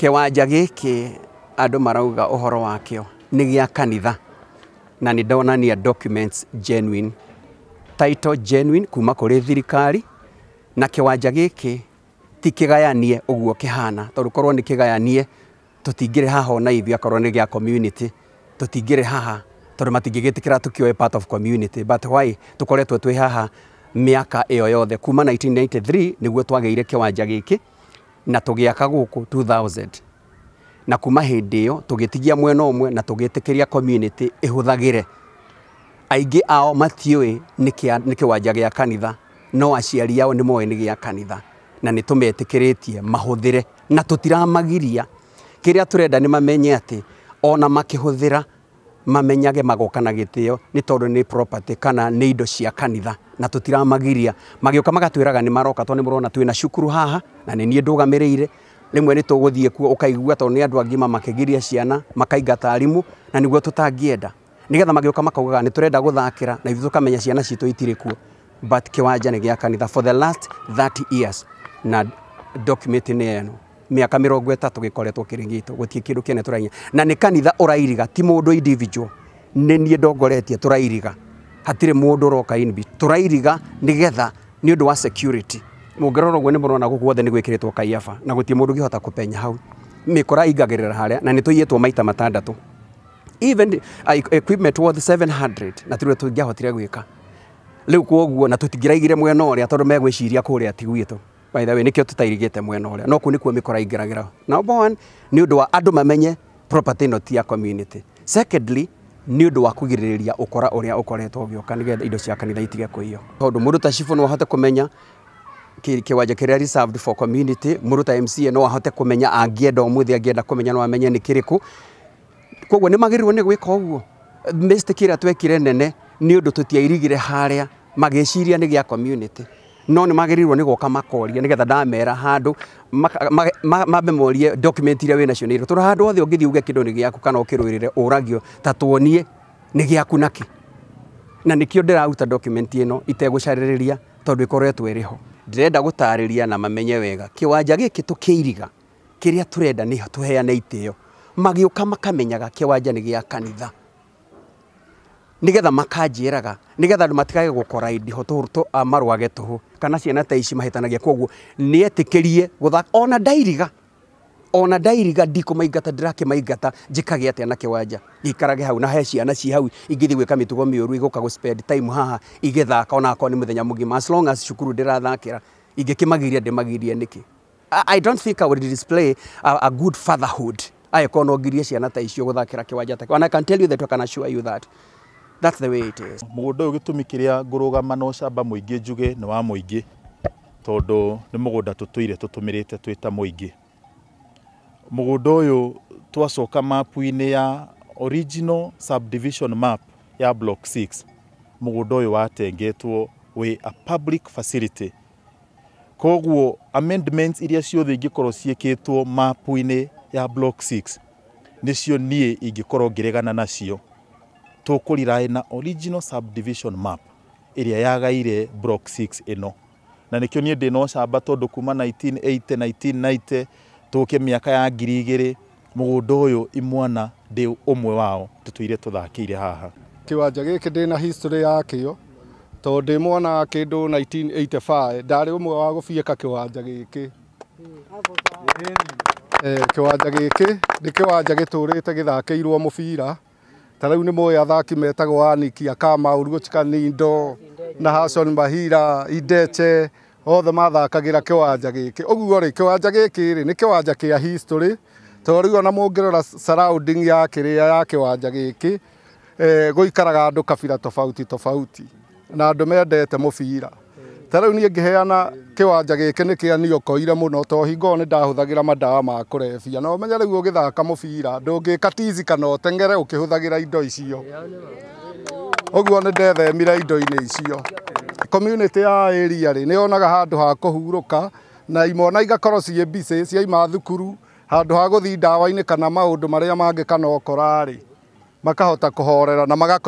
kiwanja giki andu marauga uhoro wakio ni gia kanitha na ni ndonania documents genuine title genuine kuma kuri thirikari na kiwanja giki ti kigayanie uguo kihana tondu korwo ni kigayanie tutingire haha na ithu akorwo nĩ gĩa community tutingire haha tondũ matingĩgĩtĩkĩra tukioe part of community but why tũkoretwo twĩ haha miaka ĩyo yothe kuma 1993 nĩguo twagĩire kiwanja giki na tugiaka guku 2000 na kuma hindi yo tugitigia mwena umwe na tugitikiria community ihuthagire aingi ao matiui ni kiwanja gia kanitha no aciari ao ni moe ni gia kanitha na nitumetikiritie mahuthire na tutiramagiria kiria turenda ni mamenye ati ona makihuthira mamenyage magoka na gitio ni tondu ni property kana ni indo cia kanitha na tutiramagiria magioka magatwiraga ni maroka to ni murona twina shukuru haha na ni nie ndugamireire rimwe ni tuguthie ku ukaigua to ni andu angima makigiria ciana makaiga talimu na niguo tutangienda nigetha magioka makaugaga ni turenda guthakira na ithu tukamenya ciana cito itire kuo but kiwanja ni gia kanitha for the last 30 years na document ni eno miaka mirongo etatu gikoretwo kiringito gutie kindu kene turainya na ni kanitha urairiga ti mundu individual ni nie ndongoretie turairiga hatirä må ndå roka tårairiga nä getha nä å ndå wa security mångärora å guo nä må rona gå kå guothe kaiaba na gå mundu gihota ndå penya hau mikora kora ingagä na ni tå maita matandatu even uh, equipment worth 700 na tirä tå ingä ahotire gwä ka rä kwoguo na tå tingä raigire mwena å rä a tondå megwä by the way nikio tutairigite mwena uria no ku nikuo mikora ingiragira number one ni undu wa andu mamenye property no tia community secondly ni å wa kugiriria girä rä ria å kora å rä a å koretwo å gä indo cia kanitha itige kå iyo tondå må ndå ta cibå no ahote kå menya kiwanja kä rä a må ndå ta mca no ahote kumenya menya angäenda angienda kumenya no amenye ni kiriku rä kå koguo ni magä rä rwo nä gwä ka å guo ä rä a twekire nene nä å ndå tå tiairigire harä a magä no nä magerirwo nä goka makoria nä getha ndamera handå mambe morie document iria wä nacio nä irä tondå handå hothe å ngä thiä uge kä ndå nä gä aku kana å kä rå rä re å ragio ta tuonie nä gä aku nakä na nä kä o ndä document ä no itegå carä rä ria tondå ä koretwo ä rä ho tarä na mamenye wega kĩwanja gĩkĩ tũkĩiriga kĩrĩa tũrenda nĩ magä å ka makamenyaga nä gä a kanitha nigetha makanjiraga nigetha andu matikage gukora ndiho turuto amarwage tuhu kana ciana ta ici mahitanagia koguo nietikirie guthaka ona ndairiga ona ndairiga ndikumaingata ndirakimaingata njikage atia na kiwanja ikarage hau na he ciana ci hau igithi gwika mitugo miuru iguka gu spend time haha igithaka kona ko ni muthenya mugima as long as cukuru ndirathakira ingikimagiria ndimagiria niki I don't think I would display a, a good fatherhood akorwo no ngirie ciana ta icio guthakira kiwanja ta ona I can tell you that I can assure you that that's the way it is mugunda uyu gitumi kiria ngurugama no camba muingi njuge ni wa muingi tondu ni mugunda tutuire tutumirite twita muingi mugunda uyu twacoka mapu-inä ya original subdivision map ya block 6 mugunda uyu watengetwo wi a public facility koguo amendments iria ciothe ingikorwo ciikitwo mapu-inä ya block 6 nicio niä ingikorwo ngiregana nacio tukurira na original subdivision map iria yagaire block 6 ino na nikio nie ndina ucamba tondu kuma 1980 1990 tuke miaka ya ngiri igiri mugunda uyu imwana ndi umwe wao tutuire tuthakiire haha kiwanja giki ndina history yakio to ndi mwana kindu 1985 ndari umwe wa gubieka kiwanja giki hmm. eh, kiwanja giki ni kiwanja giturite githakiirwo mubira ta rä u nä moä athaki metagwo anikia kama urugochika nindo na hason mahira ideche othe mathakagä ra kä wanja gä kä å guo rä kä wanja gä kä rä nä kä wanja kä a history tondå rä u ona må ngä rora surrounding ya kä rä a ya kä wanja gä kä eh, gå ikaraga andå kabira tofauti tofauti na andå mendete må bira ta rä u niä ngä heana kä wanja gä kä nä kä aniokoire må no to hingo nä ndahåthagä ra mandawa ma kå rebia no menya rä u å gä thaka må bira ndå ngä katizi kana å tengere å kä hå thagä ra indo icio å guo nä ndethemire indo-inä icio community ya area rä nä yonaga handå ha kå hurå ka na imona igakorwo ciä mbicä ciaima thukuru handå ha gå thiä ndawa-inä kana maå ndå marä a mangä kana å kora rä makahota kå horera na magakorwo